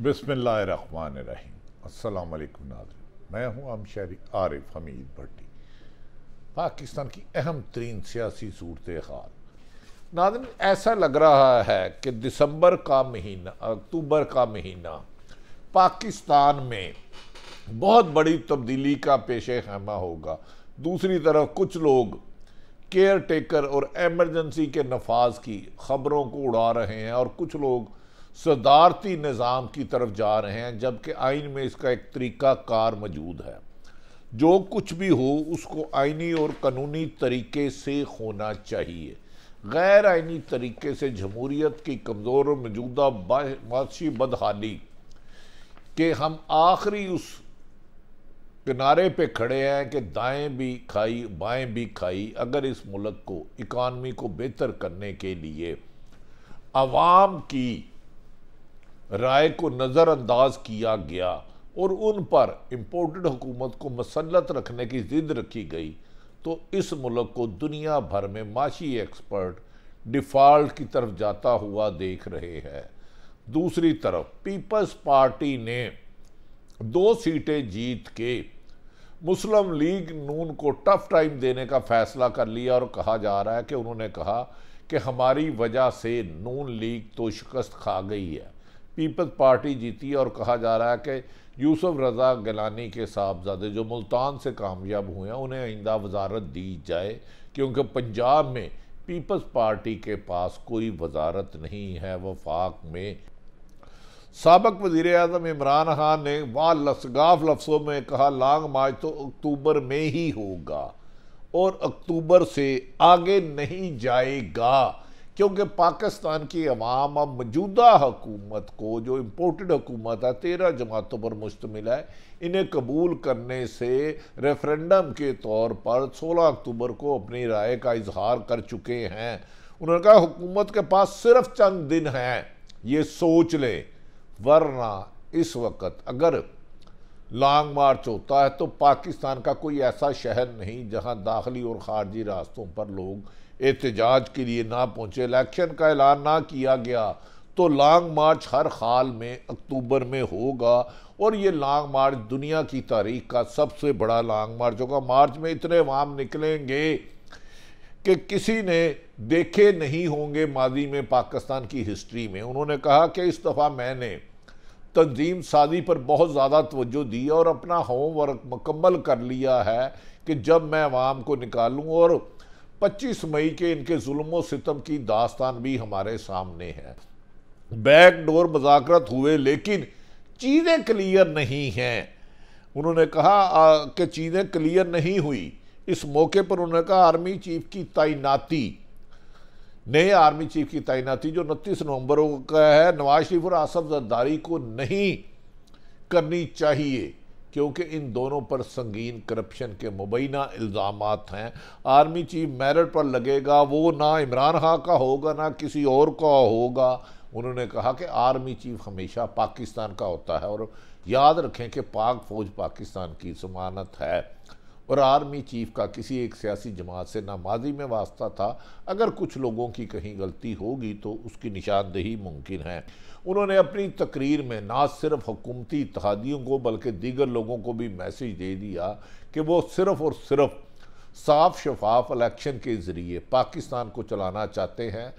बसमान अल्लाम अलैक्म मैं हूँ हम शहरी आरिफ हमीद भट्टी पाकिस्तान की अहम तरीन सियासी सूरत हाल नाजन ऐसा लग रहा है कि दिसंबर का महीना अक्टूबर का महीना पाकिस्तान में बहुत बड़ी तब्दीली का पेश खैमा होगा दूसरी तरफ कुछ लोग केयर टेकर और एमरजेंसी के नफाज की खबरों को उड़ा रहे हैं और कुछ लोग सदारती निज़ाम की तरफ जा रहे हैं जबकि आइन में इसका एक तरीका कार मौजूद है जो कुछ भी हो उसको आइनी और कानूनी तरीके से होना चाहिए गैर आइनी तरीके से जमहूरीत की कमज़ोर और मौजूदा माशी बदहाली के हम आखिरी उस किनारे पे खड़े हैं कि दाएं भी खाई बाएं भी खाई अगर इस मुल्क को इकानमी को बेहतर करने के लिए आवाम की राय को नज़रअंदाज किया गया और उन पर इम्पोर्टेड हुकूमत को मसलत रखने की जिद रखी गई तो इस मुल्क को दुनिया भर में माशी एक्सपर्ट डिफ़ॉल्ट की तरफ जाता हुआ देख रहे हैं दूसरी तरफ पीपल्स पार्टी ने दो सीटें जीत के मुस्लिम लीग नून को टफ टाइम देने का फैसला कर लिया और कहा जा रहा है कि उन्होंने कहा कि हमारी वजह से नून लीग तो शिकस्त खा गई है पीपल्स पार्टी जीती और कहा जा रहा है कि यूसुफ रज़ा गलानी के साहबजादे जो मुल्तान से कामयाब हुए हैं उन्हें आइंदा वजारत दी जाए क्योंकि पंजाब में पीपल्स पार्टी के पास कोई वजारत नहीं है वफाक में सबक वजीर अजम इमरान खान ने वाह लसगाफ लफ्सों में कहा लॉन्ग मार्च तो अक्टूबर में ही होगा और अक्टूबर से आगे नहीं जाएगा क्योंकि पाकिस्तान की अवाम अब मौजूदा हकूमत को जो इम्पोर्टेड हकूमत है तेरह जमातों पर मुश्तमिल है इन्हें कबूल करने से रेफरेंडम के तौर पर सोलह अक्टूबर को अपनी राय का इजहार कर चुके हैं उन्होंने कहा हुकूमत के पास सिर्फ चंद दिन हैं ये सोच ले वरना इस वक्त अगर लॉन्ग मार्च होता है तो पाकिस्तान का कोई ऐसा शहर नहीं जहां दाखिली और ख़ारजी रास्तों पर लोग एहतजाज के लिए ना पहुँचे इलेक्शन का ऐलान ना किया गया तो लॉन्ग मार्च हर हाल में अक्टूबर में होगा और ये लॉन्ग मार्च दुनिया की तारीख का सबसे बड़ा लॉन्ग मार्च होगा मार्च में इतने वाम निकलेंगे कि किसी ने देखे नहीं होंगे माजी में पाकिस्तान की हिस्ट्री में उन्होंने कहा कि इस दफ़ा मैंने तंजीम साजी पर बहुत ज़्यादा तोज्जो दी और अपना होमवर्क मुकम्मल कर लिया है कि जब मैं आवाम को निकालूँ और 25 मई के इनके जुल्म सितम की दास्तान भी हमारे सामने है बैकडोर मजाकृत हुए लेकिन चीज़ें क्लियर नहीं हैं उन्होंने कहा कि चीज़ें क्लियर नहीं हुई इस मौके पर उन्होंने कहा आर्मी चीफ की तैनाती नए आर्मी चीफ की तैनाती जो उनतीस नवंबर का है नवाज शरीफ और आसफ जरदारी को नहीं करनी चाहिए क्योंकि इन दोनों पर संगीन करप्शन के मुबैना इल्ज़ाम हैं आर्मी चीफ मेरिट पर लगेगा वो ना इमरान खां का होगा ना किसी और का होगा उन्होंने कहा कि आर्मी चीफ हमेशा पाकिस्तान का होता है और याद रखें कि पाक फ़ौज पाकिस्तान की जमानत है और आर्मी चीफ का किसी एक सियासी जमात से ना माजी में वास्ता था अगर कुछ लोगों की कहीं गलती होगी तो उसकी निशानदेही मुमकिन है उन्होंने अपनी तकरीर में ना सिर्फ हुकूमती इतिहादियों को बल्कि दीगर लोगों को भी मैसेज दे दिया कि वो सिर्फ और सिर्फ साफ शफाफ इलेक्शन के ज़रिए पाकिस्तान को चलाना चाहते हैं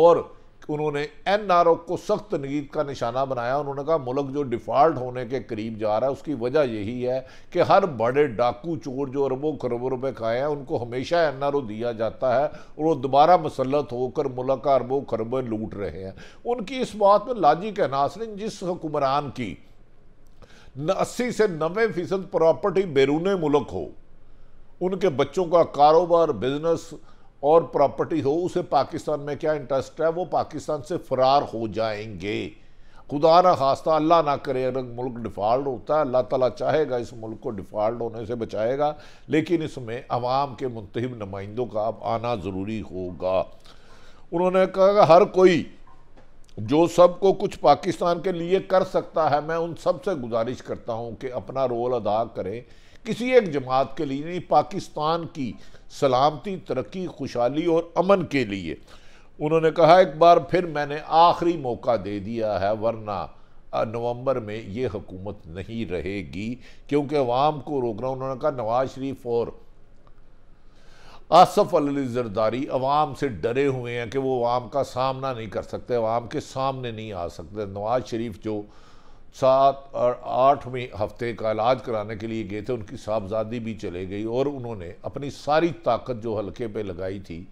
और उन्होंने एन आर ओ को सख्त तनकीद का निशाना बनाया उन्होंने कहा मुल्क जो डिफ़ॉल्ट होने के करीब जा रहा है उसकी वजह यही है कि हर बड़े डाकू चोर जो अरबों खरबों रुपए खाए हैं उनको हमेशा एन आर ओ दिया जाता है और वो दोबारा मुसलत होकर मुल्क का अरबों खरबों लूट रहे हैं उनकी इस बात में लाजिक है नासरिन जिस हुक्मरान की अस्सी से नबे फीसद प्रॉपर्टी बैरून मुल्क हो उनके बच्चों का कारोबार बिजनेस और प्रॉपर्टी हो उसे पाकिस्तान में क्या इंटरेस्ट है वो पाकिस्तान से फरार हो जाएंगे खुदा ना खास्ता अल्लाह ना करे अगर मुल्क डिफ़ाल्ट होता है अल्लाह ताला चाहेगा इस मुल्क को डिफ़ाल्ट होने से बचाएगा लेकिन इसमें आवाम के मुंतब नुमाइंदों का अब आना ज़रूरी होगा उन्होंने कहा हर कोई जो सबको कुछ पाकिस्तान के लिए कर सकता है मैं उन सब से गुजारिश करता हूँ कि अपना रोल अदा करें किसी एक जमात के लिए नहीं पाकिस्तान की सलामती तरक्की खुशहाली और अमन के लिए उन्होंने कहा एक बार फिर मैंने आखिरी मौका दे दिया है वरना नवंबर में ये हुकूमत नहीं रहेगी क्योंकि अवाम को रोकना उन्होंने कहा नवाज शरीफ और आसफ अली जरदारी अवाम से डरे हुए हैं कि वो अवाम का सामना नहीं कर सकते अवाम के सामने नहीं आ सकते नवाज शरीफ जो सात और आठवें हफ्ते का इलाज कराने के लिए गए थे उनकी साहबजादी भी चले गई और उन्होंने अपनी सारी ताकत जो हल्के पे लगाई थी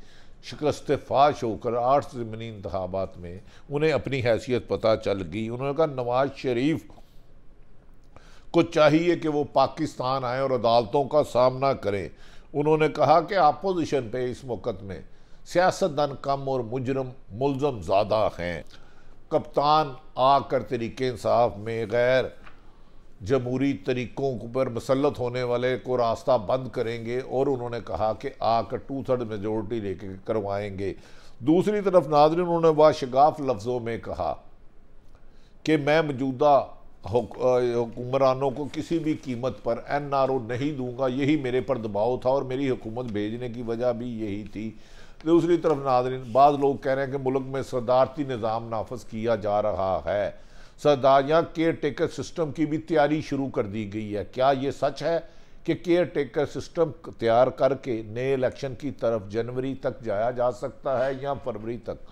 शिकस्त फाश होकर आठ ज़मनी इंतबात में उन्हें अपनी हैसियत पता चल गई उन्होंने कहा नवाज शरीफ को चाहिए कि वो पाकिस्तान आए और अदालतों का सामना करें उन्होंने कहा कि अपोजिशन पे इस वक्त में सियासतदान कम और मुजरम मुलम ज़्यादा हैं कप्तान आकर तरीके इंसाफ में गैर जमहूरी तरीक़ों पर मुसलत होने वाले को रास्ता बंद करेंगे और उन्होंने कहा कि आकर टू थर्ड मेजोरिटी लेके करवाएंगे दूसरी तरफ नाजरी उन्होंने शगाफ लफ्ज़ों में कहा कि मैं मौजूदा हुक्मरानों को किसी भी कीमत पर एन आर ओ नहीं दूंगा यही मेरे पर दबाव था और मेरी हुकूमत भेजने की वजह भी यही थी दूसरी तरफ नाजरीन बाद लोग कह रहे हैं कि मुल्क में सदारती निज़ाम नाफज किया जा रहा है या केयर टेकर सिस्टम की भी तैयारी शुरू कर दी गई है क्या ये सच है कि केयर टेकर सिस्टम तैयार करके नए इलेक्शन की तरफ जनवरी तक जाया जा सकता है या फरवरी तक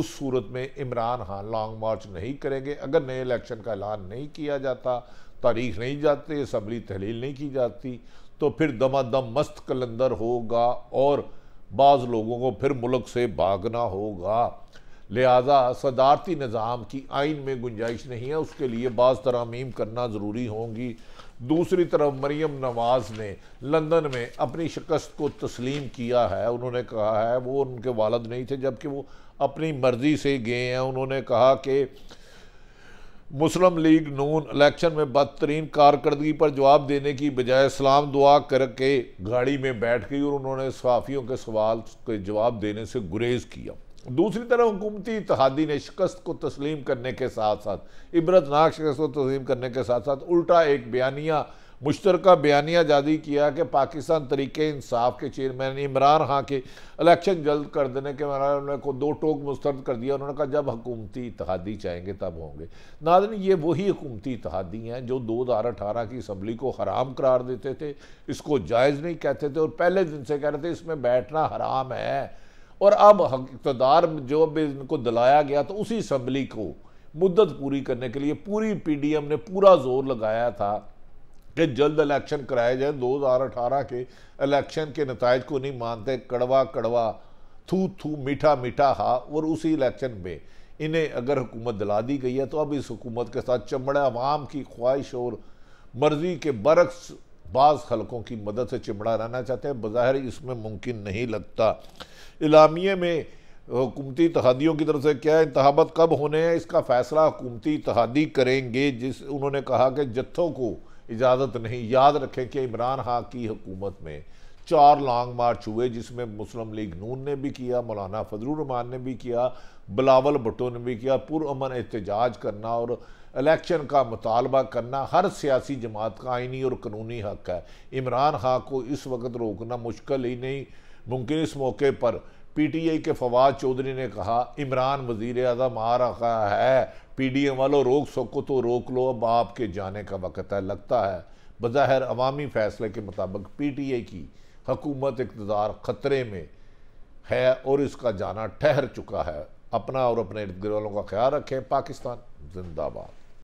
उस सूरत में इमरान खान लॉन्ग मार्च नहीं करेंगे अगर नए इलेक्शन का ऐलान नहीं किया जाता तारीख नहीं जाती असम्बली तहलील नहीं की जाती तो फिर दमादम मस्त कलंदर होगा और बाज़ लोगों को फिर मुल्क से भागना होगा लिहाजा सदारती निज़ाम की आइन में गुंजाइश नहीं है उसके लिए बाज़ तरामीम करना ज़रूरी होंगी दूसरी तरफ मरीम नवाज़ ने लंदन में अपनी शिकस्त को तस्लीम किया है उन्होंने कहा है वो उनके वालद नहीं थे जबकि वो अपनी मर्ज़ी से गए हैं उन्होंने कहा कि मुस्लिम लीग नून इलेक्शन में बदतरीन कारकर्दगी पर जवाब देने की बजाय सलाम दुआ करके गाड़ी में बैठ गई और उन्होंने सहाफ़ियों के सवाल के जवाब देने से गुरेज किया दूसरी तरफ हुकूमती इतिहादी ने शिकस्त को तस्लीम करने के साथ साथ इबरतनाक शिकस्त को तस्लीम करने के साथ साथ उल्टा एक बयानिया मुश्तर बयानिया जारी किया कि पाकिस्तान तरीके इंसाफ के चेयरमैन इमरान खां के इलेक्शन जल्द कर देने के उन्होंने को दो टोक मुस्तरद कर दिया उन्होंने कहा जब हकूमती इतिहादी चाहेंगे तब होंगे नादन ये वही हकूमती इतिहादी हैं जो दो हज़ार अठारह की असम्बली को हराम करार देते थे इसको जायज़ नहीं कहते थे और पहले दिन से कह रहे थे इसमें बैठना हराम है और अब इकतदार जो इनको दिलाया गया तो उसी असम्बली को मुद्दत पूरी करने के लिए पूरी पीडीएम ने पूरा जोर लगाया था कि जल्द इलेक्शन कराए जाए 2018 के इलेक्शन के नतज को नहीं मानते कड़वा कड़वा थू थू मीठा मीठा हा और उसी इलेक्शन में इन्हें अगर हुकूमत दिला दी गई है तो अब इस हुकूमत के साथ चमड़ा आवाम की ख्वाहिश और मर्जी के बरक्स बाज़ हलकों की मदद से चिमड़ा रहना चाहते हैं बज़ाहिर इसमें मुमकिन नहीं लगता इलामिया में हुकूमती तहादियों की तरफ से क्या इंतबात कब होने हैं इसका फ़ैसला हुकूमती तहादी करेंगे जिस उन्होंने कहा कि जत्थों को इजाज़त नहीं याद रखें कि इमरान खां की हुकूमत में चार लॉन्ग मार्च हुए जिसमें मुस्लिम लीग नून ने भी किया मौलाना फजलरहमान ने भी किया बिलावल भुटो ने भी किया पुरअमन एहतजाज करना और इलेक्शन का मुतालबा करना हर सियासी जमात का आइनी और कानूनी हक है इमरान खां को इस वक्त रोकना मुश्किल ही नहीं मुमकिन इस मौके पर पी टी आई के फवाद चौधरी ने कहा इमरान वजीर अजम आ रखा है पी डी एम वालों रोक सको तो रोक लो अब आपके जाने का वक्त है लगता है बज़ाहिर अवामी फैसले के मुताबिक पी टी आई की हकूमत इकतदार ख़तरे में है और इसका जाना ठहर चुका है अपना और अपने इर्द गिर्द वालों का ख्याल रखें पाकिस्तान जिंदाबाद